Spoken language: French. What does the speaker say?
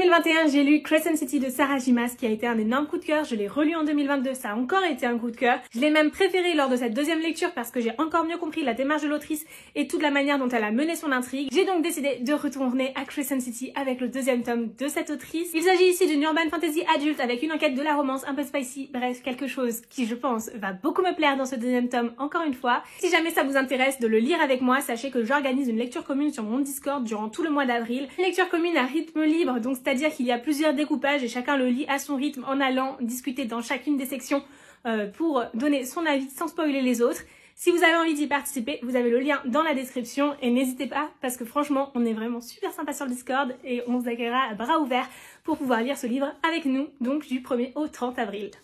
2021, j'ai lu Crescent City de Sarah Jimas qui a été un énorme coup de cœur. Je l'ai relu en 2022, ça a encore été un coup de cœur. Je l'ai même préféré lors de cette deuxième lecture parce que j'ai encore mieux compris la démarche de l'autrice et toute la manière dont elle a mené son intrigue. J'ai donc décidé de retourner à Crescent City avec le deuxième tome de cette autrice. Il s'agit ici d'une urban fantasy adulte avec une enquête de la romance un peu spicy, bref, quelque chose qui je pense va beaucoup me plaire dans ce deuxième tome encore une fois. Si jamais ça vous intéresse de le lire avec moi, sachez que j'organise une lecture commune sur mon Discord durant tout le mois d'avril. Une Lecture commune à rythme libre, donc c'est-à-dire qu'il y a plusieurs découpages et chacun le lit à son rythme en allant discuter dans chacune des sections euh, pour donner son avis sans spoiler les autres. Si vous avez envie d'y participer, vous avez le lien dans la description et n'hésitez pas parce que franchement, on est vraiment super sympa sur le Discord et on vous accueillera à bras ouverts pour pouvoir lire ce livre avec nous, donc du 1er au 30 avril.